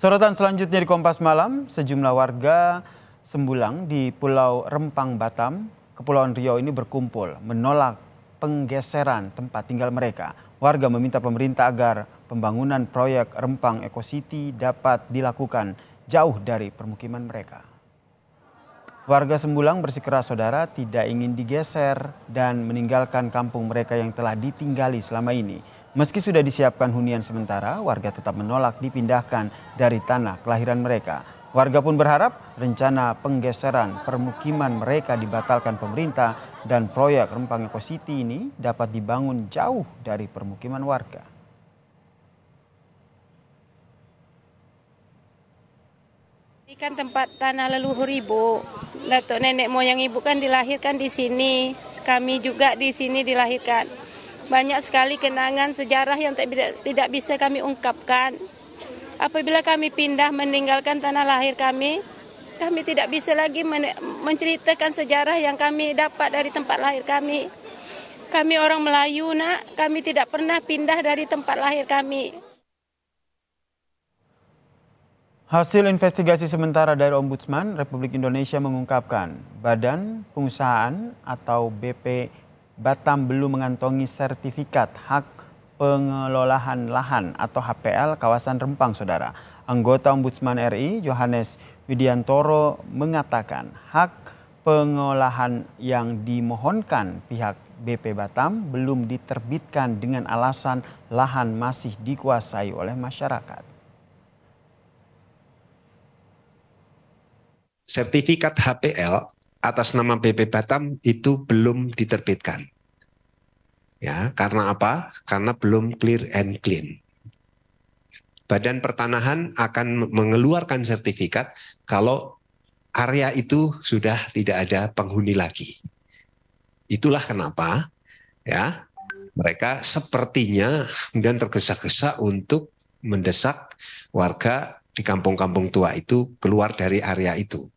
Sorotan selanjutnya di Kompas Malam, sejumlah warga Sembulang di Pulau Rempang Batam, Kepulauan Riau ini berkumpul menolak penggeseran tempat tinggal mereka. Warga meminta pemerintah agar pembangunan proyek Rempang Eco City dapat dilakukan jauh dari permukiman mereka. Warga Sembulang bersikeras saudara tidak ingin digeser dan meninggalkan kampung mereka yang telah ditinggali selama ini. Meski sudah disiapkan hunian sementara, warga tetap menolak dipindahkan dari tanah kelahiran mereka. Warga pun berharap rencana penggeseran permukiman mereka dibatalkan pemerintah dan proyek Rempang Eco City ini dapat dibangun jauh dari permukiman warga. Ini kan tempat tanah leluhur ibu, datuk nenek moyang ibu kan dilahirkan di sini, kami juga di sini dilahirkan. Banyak sekali kenangan sejarah yang tidak, bisa kami ungkapkan. Apabila kami pindah meninggalkan tanah lahir kami, kami tidak bisa lagi men menceritakan sejarah yang kami dapat dari tempat lahir kami. Kami orang Melayu, nak. Kami tidak pernah pindah dari tempat lahir kami. Hasil investigasi sementara dari Ombudsman Republik Indonesia mengungkapkan Badan Pengusahaan atau BP Batam belum mengantongi sertifikat hak pengelolaan lahan atau HPL kawasan Rempang, Saudara. Anggota Ombudsman RI Johannes Widiantoro mengatakan hak pengolahan yang dimohonkan pihak BP Batam belum diterbitkan dengan alasan lahan masih dikuasai oleh masyarakat. Sertifikat HPL atas nama BP Batam itu belum diterbitkan. Ya, karena apa? Karena belum clear and clean. Badan Pertanahan akan mengeluarkan sertifikat kalau area itu sudah tidak ada penghuni lagi. Itulah kenapa ya mereka sepertinya kemudian tergesa-gesa untuk mendesak warga di kampung-kampung tua itu keluar dari area itu.